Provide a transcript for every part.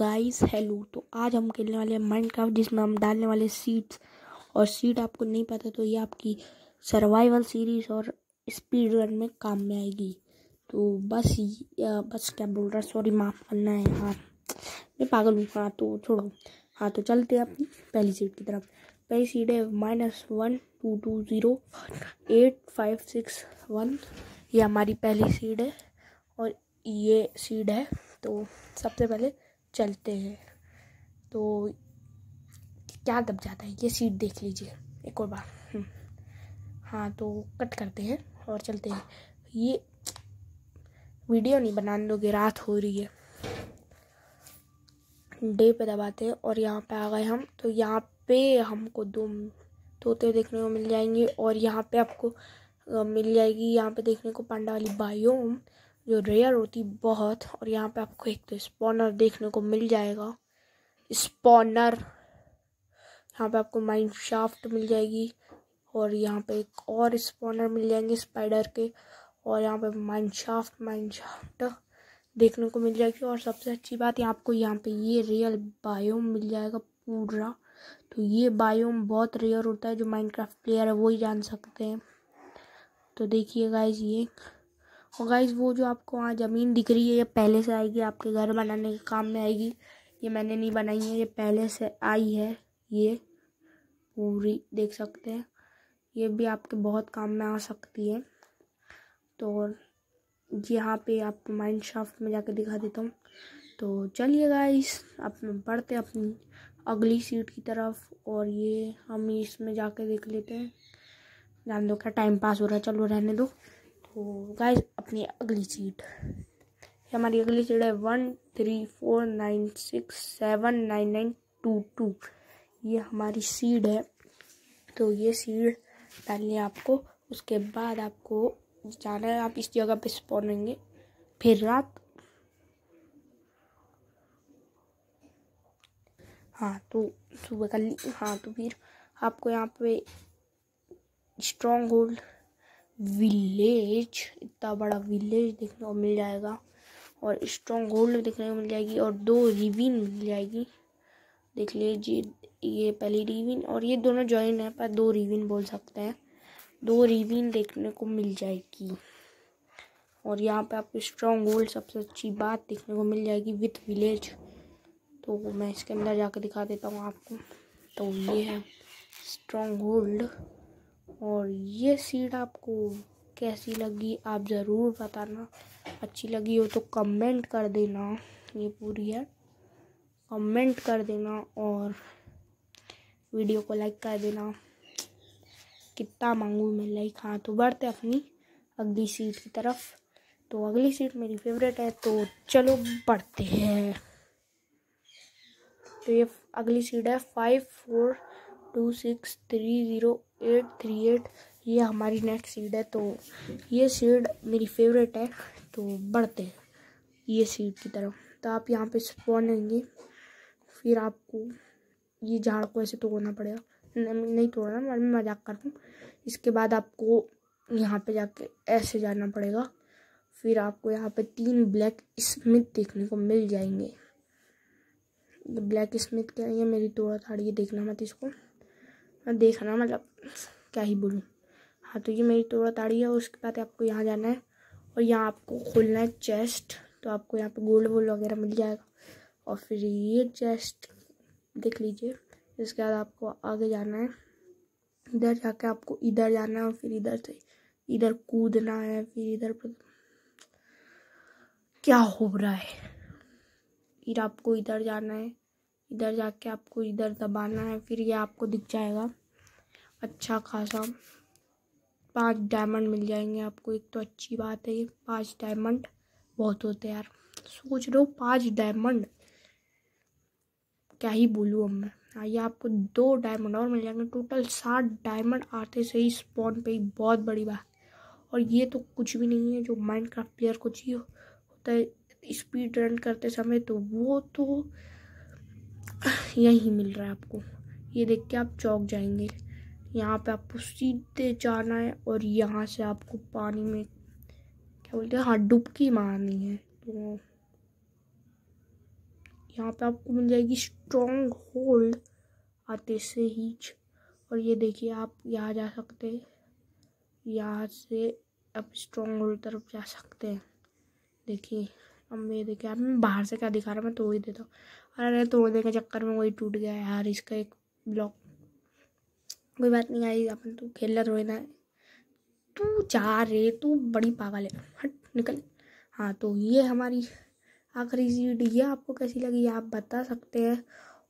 Guys hello तो आज हम खेलने वाले हैं क्राफ्ट जिसमें हम डालने वाले सीड्स और सीड आपको नहीं पता तो ये आपकी सर्वाइवल सीरीज और स्पीड रन में काम में आएगी तो बस बस क्या बोल रहा सॉरी माफ़ करना है हाँ मैं पागल हूँ हाँ तो छोड़ो हाँ तो चलते हैं अपनी पहली सीट की तरफ पहली सीट है minus one two two zero eight five six one ये हमारी पहली सीड है और ये सीड है तो सबसे पहले चलते हैं तो क्या दब जाता है ये सीट देख लीजिए एक और बार हम्म। हाँ तो कट करते हैं और चलते हैं ये वीडियो नहीं बनाने दोगे रात हो रही है डे पे दबाते हैं और यहाँ पे आ गए हम तो यहाँ पे हमको दो तोते देखने को मिल जाएंगे और यहाँ पे आपको मिल जाएगी यहाँ पे देखने को पांडा वाली बायोम जो रेयर होती बहुत और यहाँ पे आपको एक तो स्पॉनर देखने को मिल जाएगा स्पॉनर यहाँ पे आपको माइंड शाफ्ट मिल जाएगी और यहाँ पे एक और स्पॉनर मिल जाएंगे स्पाइडर के और यहाँ पे माइंड शाफ्ट माइंड शाफ्ट देखने को मिल जाएगी और सबसे अच्छी बात है आपको यहाँ पे ये रियल बायोम मिल जाएगा पूरा तो ये बायोम बहुत रेयर होता है जो माइंड प्लेयर है वो ही जान सकते हैं तो देखिए गाइज ये और गाइज वो जो आपको वहाँ ज़मीन दिख रही है ये पहले से आएगी आपके घर बनाने के काम में आएगी ये मैंने नहीं बनाई है ये पहले से आई है ये पूरी देख सकते हैं ये भी आपके बहुत काम में आ सकती है तो यहाँ पे आपको माइंड शाफ्ट में जाके दिखा देता हूँ तो चलिए गाइस आप बढ़ते अपनी अगली सीट की तरफ और ये हम इसमें जाके देख लेते हैं जान दो क्या टाइम पास हो रहा है चलो रहने दो तो गाइस अपनी अगली सीट हमारी अगली सीट है one three four nine six seven nine nine two two ये हमारी सीड है तो ये सीड डालनी है आपको उसके बाद आपको जाना है आप इस जगह पे स्पॉन होंगे फिर रात हाँ तो सुबह कल हाँ तो फिर आपको यहाँ पे स्ट्रॉन्ग होल्ड विलेज इतना बड़ा विलेज देखने को मिल जाएगा और स्ट्रॉन्ग होल्ड देखने को मिल जाएगी और दो रिविन मिल जाएगी देख लीजिए ये पहली रिविन और ये दोनों जॉइन है पर दो रिविन बोल सकते हैं दो रिविन देखने को मिल जाएगी और यहाँ पे आपको स्ट्रॉन्ग होल्ड सबसे अच्छी बात देखने को मिल जाएगी विथ विलेज तो मैं इसके अंदर जाके दिखा देता हूँ आपको तो ये है स्ट्रॉन्ग होल्ड और ये सीट आपको कैसी लगी आप ज़रूर बताना अच्छी लगी हो तो कमेंट कर देना ये पूरी है कमेंट कर देना और वीडियो को लाइक कर देना कितना मांगू मैं लाइक हाँ तो बढ़ते अपनी अगली सीट की तरफ तो अगली सीट मेरी फेवरेट है तो चलो बढ़ते हैं तो ये अगली सीट है five four two six three zero eight three eight ये हमारी नेक्स्ट सीड है तो ये सीड मेरी फेवरेट है तो बढ़ते हैं ये सीड की तरफ तो आप यहाँ पे स्पॉन लेंगे फिर आपको ये झाड़ को ऐसे तोड़ना पड़ेगा नहीं तोड़ना मैं मजाक कर रहा हूँ इसके बाद आपको यहाँ पे जाके ऐसे जाना पड़ेगा फिर आपको यहाँ पे तीन ब्लैक स्मिथ देखने को मिल जाएंगे ब्लैक स्मिथ क्या है मेरी तोड़ा थाड़ ये देखना मत इसको देखना मतलब क्या ही बोलूँ हाँ तो ये मेरी तोड़ा ताड़ी है उसके बाद आपको यहाँ जाना है और यहाँ आपको खोलना है चेस्ट तो आपको यहाँ पे गोल्ड वोल्ड वगैरह मिल जाएगा और फिर ये चेस्ट देख लीजिए इसके बाद आपको आगे जाना है इधर जाके आपको इधर जाना है और फिर इधर से इधर कूदना है फिर इधर पर क्या हो रहा है फिर आपको इधर जाना है इधर जाके आपको इधर दबाना है फिर ये आपको दिख जाएगा अच्छा खासा पांच डायमंड मिल जाएंगे आपको एक तो अच्छी बात है ये पांच डायमंड बहुत होते हैं यार सोच रहे हो पांच डायमंड क्या ही बोलूँ अब मैं हाँ, ये आपको दो डायमंड और मिल जाएंगे टोटल सात डायमंड आते से ही स्पॉन पे ही बहुत बड़ी बात और ये तो कुछ भी नहीं है जो माइंड क्राफ्ट प्लेयर कुछ ही होता है स्पीड रन करते समय तो वो तो यहीं मिल रहा है आपको ये देख के आप चौक जाएंगे यहाँ पे आपको सीधे जाना है और यहाँ से आपको पानी में क्या बोलते हैं हाँ डुबकी मारनी है तो यहाँ पे आपको मिल जाएगी स्ट्रॉन्ग होल्ड आते से ही और ये देखिए आप यहाँ जा सकते हैं यहाँ से आप स्ट्रॉन्ग होल्ड तरफ जा सकते हैं देखिए अब ये देखिए आप बाहर से क्या दिखा रहा है मैं तो वही देता हूँ हमारा तोड़ने के चक्कर में वही टूट गया है यार इसका एक ब्लॉक कोई बात नहीं आई अपन तू तो खेलना रो ना तू जा रे तू बड़ी पागल है हट निकल हाँ तो ये हमारी आखिरी वीडियो ये आपको कैसी लगी आप बता सकते हैं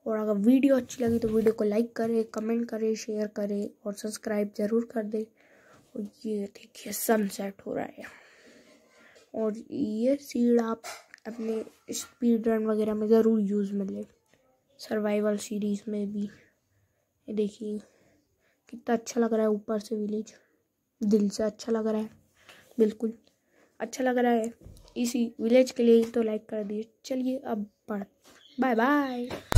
और अगर वीडियो अच्छी लगी तो वीडियो को लाइक करें कमेंट करें शेयर करें और सब्सक्राइब ज़रूर कर दें और ये देखिए सनसेट हो रहा है और ये सीढ़ आप अपने स्पीड रन वगैरह में ज़रूर यूज़ में ले सर्वाइवल सीरीज़ में भी ये देखिए कितना अच्छा लग रहा है ऊपर से विलेज दिल से अच्छा लग रहा है बिल्कुल अच्छा लग रहा है इसी विलेज के लिए तो लाइक कर दिए चलिए अब पढ़ बाय बाय